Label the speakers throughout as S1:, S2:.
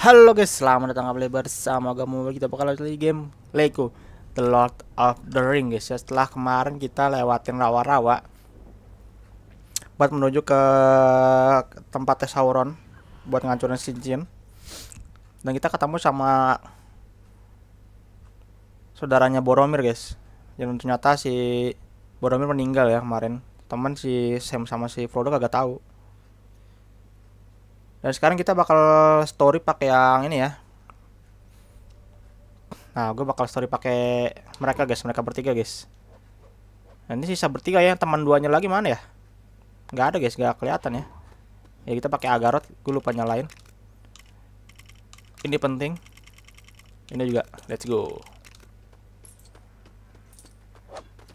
S1: Halo guys, selamat datang kembali bersama kamu kita bakal lanjut lagi game Lego The Lord of the Ring guys ya. Setelah kemarin kita lewatin rawa-rawa buat menuju ke tes Sauron buat ngancurin cincin. Dan kita ketemu sama saudaranya Boromir guys. Dan ternyata si Boromir meninggal ya kemarin. Teman si Sam sama si Frodo kagak tahu dan sekarang kita bakal story pakai yang ini ya. Nah, gue bakal story pakai mereka guys, mereka bertiga guys. Nanti ini sisa bertiga ya, teman duanya lagi mana ya? Gak ada guys, gak kelihatan ya. Ya kita pakai agarot, gue lupa nyalain. Ini penting. Ini juga, let's go.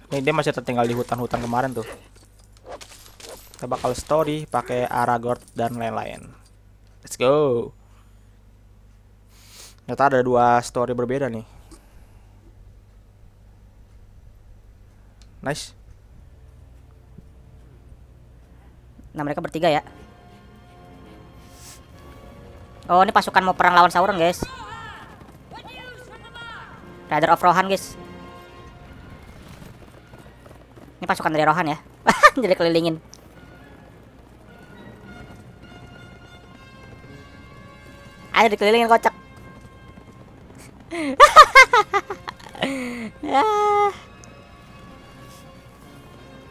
S1: Nih dia masih tertinggal di hutan-hutan kemarin tuh. Kita bakal story pakai Aragorn dan lain-lain. Let's go. Ternyata ada dua story berbeda nih.
S2: Nice. Nah mereka bertiga ya. Oh ini pasukan mau perang lawan Sauron guys. Rider of Rohan guys. Ini pasukan dari Rohan ya. Jadi kelilingin. Ada dikelilingan kocak.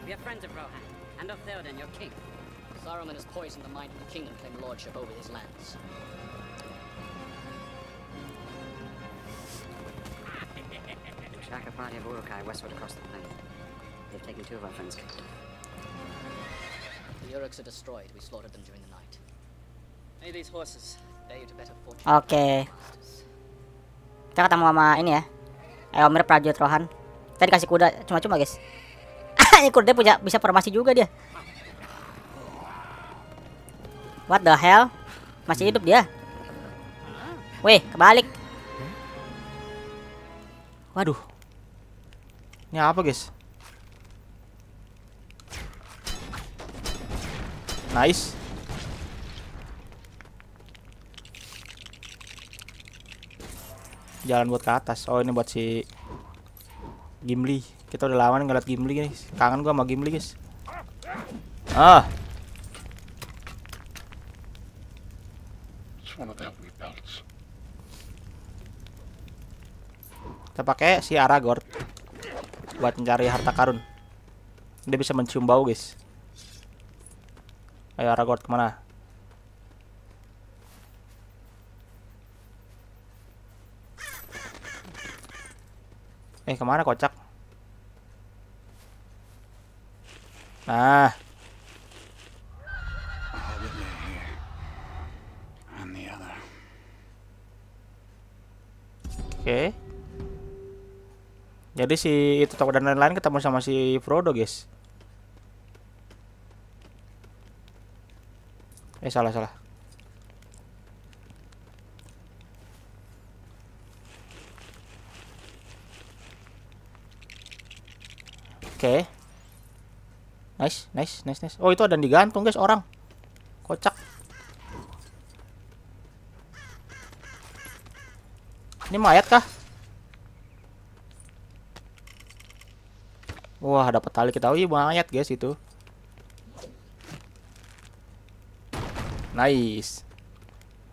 S2: We are friends of Rohan, and of Theoden, your king. Saruman has poisoned the mind of the king and claimed lordship over his lands. Track a party of Urukai westward across the plain. They've taken two of our friends The Uruks are destroyed. We slaughtered them during the night. Hey, these horses. Oke. Okay. Kita ketemu sama ini ya. Eomer prajurit Rohan. tadi kasih kuda cuma-cuma, guys. ini kuda punya bisa formasi juga dia. What the hell? Masih hidup dia? Weh, kebalik.
S1: Waduh. Ini apa, guys? Nice. jalan buat ke atas oh ini buat si Gimli kita udah lama ngeliat Gimli guys kangen gua sama Gimli guys ah kita pakai si Aragorn buat mencari harta karun dia bisa mencium bau guys ayo Aragorn kemana Eh, kemana kocak? Nah. Oke. Okay. Jadi si itu tokoh dan lain-lain ketemu sama si Frodo, guys. Eh, salah-salah. okay. nice nice nice nice oh itu ada yang digantung guys orang kocak ini mayat kah wah dapat tali kita oh iya mayat guys itu nice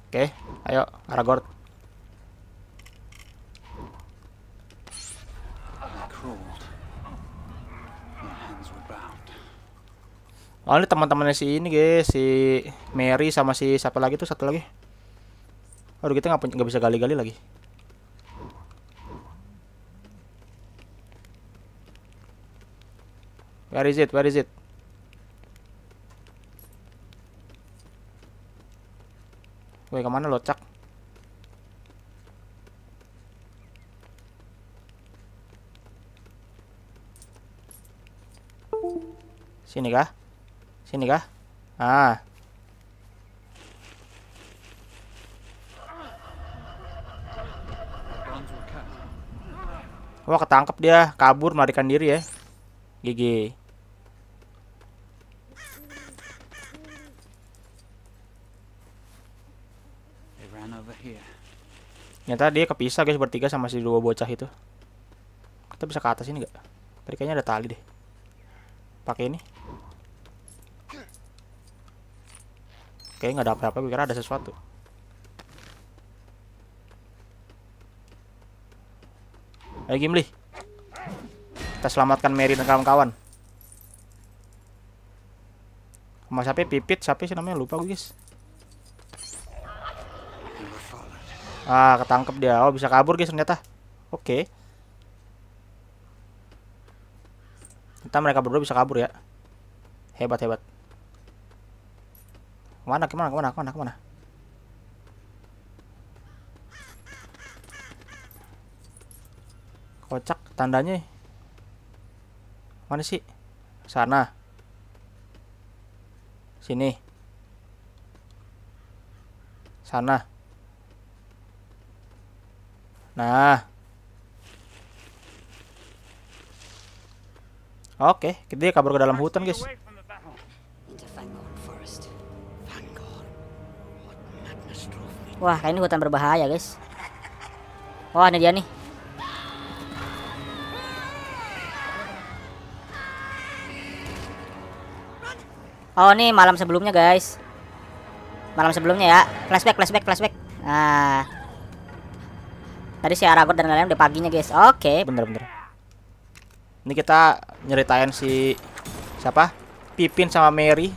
S1: oke okay. ayo Aragorn Oh ini teman-temannya si ini guys, si Mary sama si siapa lagi tuh satu lagi. Aduh kita nggak gak bisa gali-gali lagi. Where is it? Where is it? Woi kemana lo cak? Sini kah? Sini kah? Ah. Wah ketangkep dia, kabur melarikan diri ya. gigi. Nyata dia kepisah guys bertiga sama si dua bocah itu. Kita bisa ke atas ini nggak? Tadi ada tali deh. Pakai ini. Kayaknya nggak ada apa-apa, gue kira ada sesuatu. Ayo Gimli. Kita selamatkan Mary dan kawan-kawan. Sama siapa pipit, siapa sih namanya lupa gue, guys. Ah, ketangkep dia. Oh, bisa kabur, guys, ternyata. Oke. Okay. Kita mereka berdua bisa kabur ya. Hebat, hebat. Kemana, kemana, kemana, kemana, kemana? Kocak tandanya. Mana sih? Sana. Sini. Sana. Nah. Oke, kita kabur ke dalam hutan, guys.
S2: Wah, ini hutan berbahaya, guys. Wah, ini dia nih. Oh, ini malam sebelumnya, guys. Malam sebelumnya ya. Flashback, flashback, flashback. Nah. Tadi si Aragorn dan lain-lain udah paginya, guys. Oke, okay. bener-bener. Ini kita nyeritain si siapa?
S1: Pipin sama Mary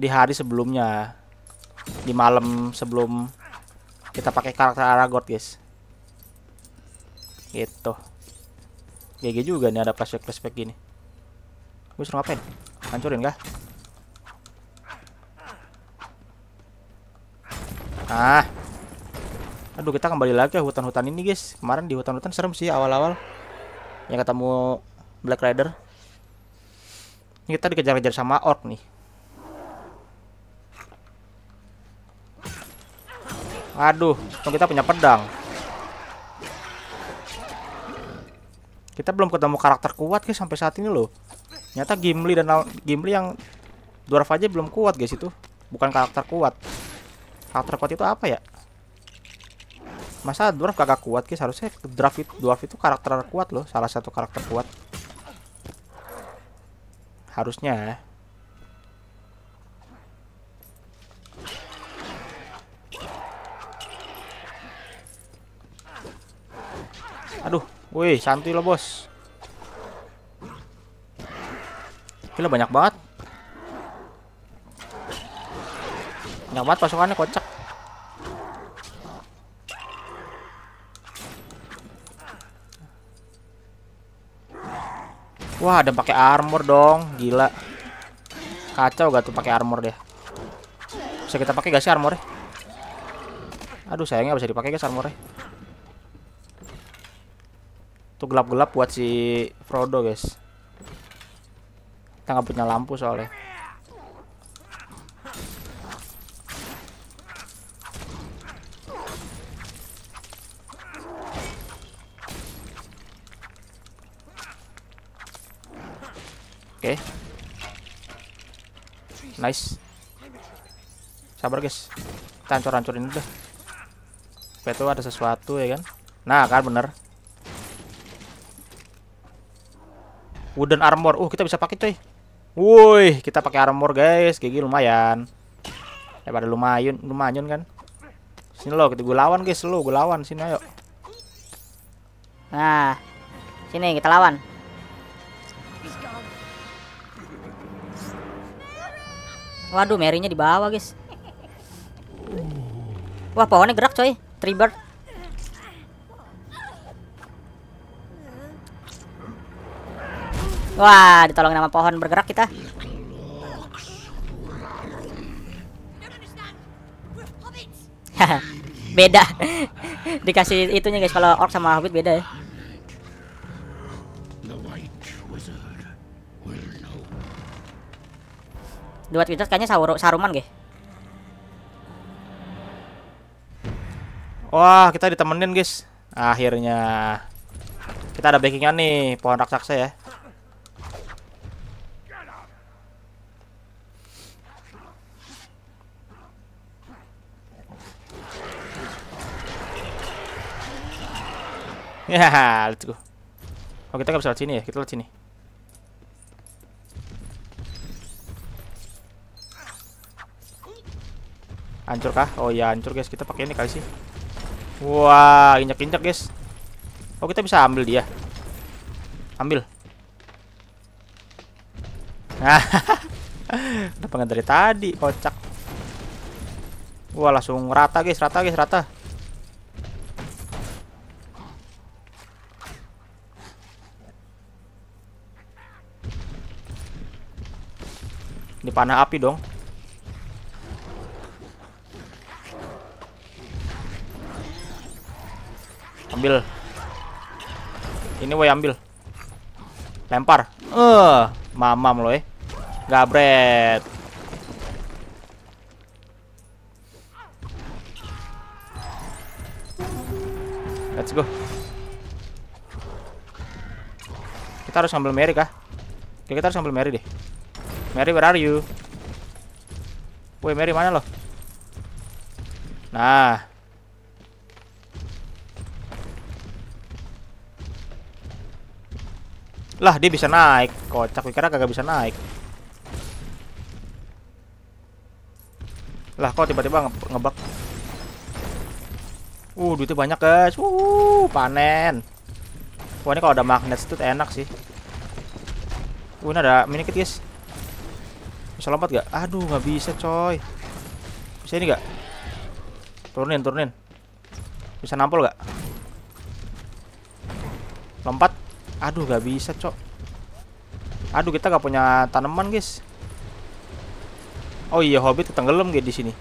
S1: di hari sebelumnya di malam sebelum kita pakai karakter Aragorn guys gitu GG juga nih ada flashback flashback gini gue suruh ngapain hancurin kah ah aduh kita kembali lagi ke hutan-hutan ini guys kemarin di hutan-hutan serem sih awal-awal yang ketemu Black Rider ini kita dikejar-kejar sama orc nih Aduh, untung kita punya pedang. Kita belum ketemu karakter kuat guys sampai saat ini loh. Nyata Gimli dan Gimli yang dwarf aja belum kuat guys itu. Bukan karakter kuat. Karakter kuat itu apa ya? Masa dwarf kagak kuat guys? Harusnya dwarf itu, dwarf itu karakter kuat loh, salah satu karakter kuat. Harusnya ya. Aduh, wih, santuy lo bos. Gila banyak banget. Banyak banget pasukannya kocak. Wah, ada pakai armor dong, gila. Kacau gak tuh pakai armor deh. Bisa kita pakai gak sih armornya? Aduh, sayangnya bisa dipakai guys armornya. Tuh gelap-gelap buat si Frodo, guys. Kita nggak punya lampu soalnya. Oke. Okay. Nice. Sabar, guys. Kita hancur-hancurin udah. Itu ada sesuatu ya kan. Nah, kan bener. Wooden armor. Uh, kita bisa pakai coy. Woi, kita pakai armor guys. Gigi lumayan. Ya pada lumayan, lumayan kan. Sini lo, kita gue lawan guys, lo gue lawan sini ayo.
S2: Nah. Sini kita lawan. Waduh, merinya di bawah, guys. Wah, pohonnya gerak, coy. Tribert. Wah, ditolong nama pohon bergerak kita. beda. Dikasih itunya guys, kalau orc sama hobbit beda ya. Dua Twitter kayaknya Saruman gih.
S1: Wah, kita ditemenin guys. Akhirnya. Kita ada backingan nih, pohon raksasa ya. Ya, let's go. Oh, kita nggak bisa lewat sini ya. Kita lewat sini. Hancur kah? Oh ya, hancur guys. Kita pakai ini kali sih. Wah, injak-injak guys. Oh, kita bisa ambil dia. Ambil. Nah, udah pengen dari tadi, kocak. Wah, langsung rata guys, rata guys, rata. panah api dong ambil ini woi ambil lempar eh uh, mamam loh eh gabret let's go kita harus ambil Mary kah kita harus ambil Mary deh Mary, where are you? Woi, Mary mana lo? Nah. Lah, dia bisa naik. Kocak, kira kagak bisa naik. Lah, kok tiba-tiba nge ngebak? Uh, duitnya banyak, guys. Uh, panen. Wah, ini kalau ada magnet itu enak sih. Uh, ini ada mini kit, guys. Bisa lompat gak? Aduh gak bisa coy Bisa ini gak? Turunin turunin Bisa nampol gak? Lompat Aduh gak bisa coy Aduh kita gak punya tanaman guys Oh iya hobbit ketenggelam guys di sini.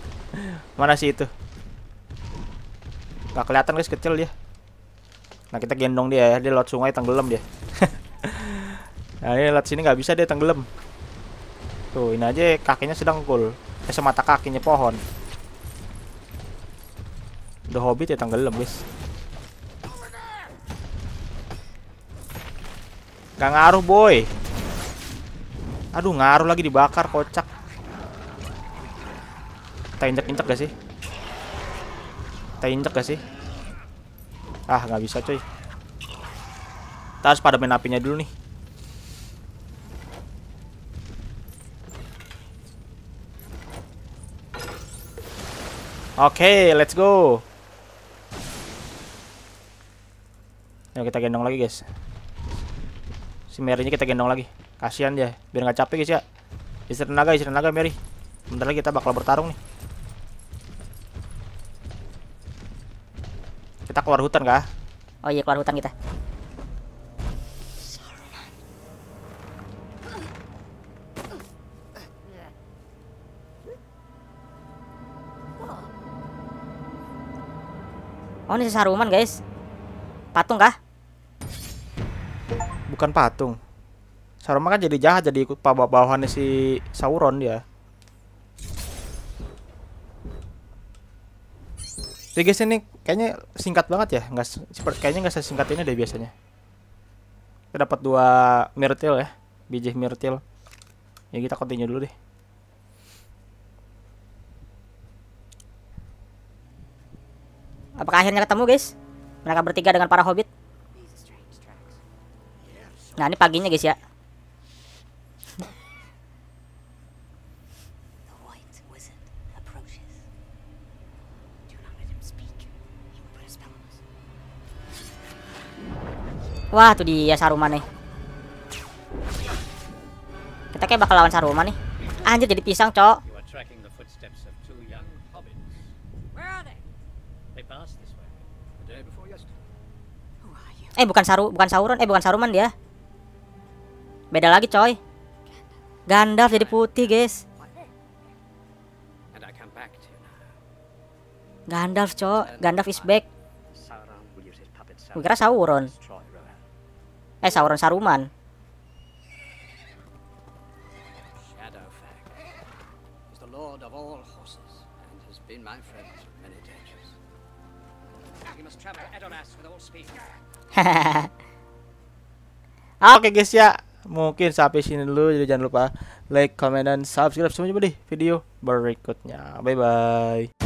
S1: Mana sih itu? Gak kelihatan guys kecil dia. Nah kita gendong dia ya, dia laut sungai tenggelam dia. nah ini laut sini gak bisa dia tenggelam. Tuh, ini aja kakinya sedang gol. Eh, semata kakinya pohon. The Hobbit ya tanggal guys. Gak ngaruh, boy. Aduh, ngaruh lagi dibakar, kocak. Kita injek-injek gak sih? Kita injek gak sih? Ah, gak bisa, coy. Kita harus padamin apinya dulu nih. Oke, okay, let's go. Yuk kita gendong lagi, guys. Si Mary-nya kita gendong lagi. Kasihan dia, biar nggak capek, guys ya. Isi tenaga, isi tenaga, Mary. Bentar lagi kita bakal bertarung nih.
S2: Kita keluar hutan kah? Oh iya, keluar hutan kita. Oh ini Saruman guys Patung kah? Bukan patung Saruman kan jadi jahat Jadi
S1: ikut bawahannya si Sauron dia Jadi guys ini kayaknya singkat banget ya nggak, Kayaknya nggak sesingkat ini deh biasanya Kita dapat dua mirtil ya Biji mirtil Ya kita continue dulu deh
S2: Apakah akhirnya ketemu guys? Mereka bertiga dengan para hobbit. Nah ini paginya guys ya. Wah tuh dia Saruman nih. Kita kayak bakal lawan Saruman nih. Anjir jadi pisang cok. Eh bukan Saru, bukan Sauron, eh bukan Saruman dia. Beda lagi, coy. Gandalf jadi putih, guys. Gandalf, coy, Gandalf is back. Gue kira Sauron. Eh, Sauron Saruman.
S1: Oke okay, guys ya, mungkin sampai sini dulu. Jadi jangan lupa like, comment, dan subscribe. semuanya di video berikutnya. Bye bye.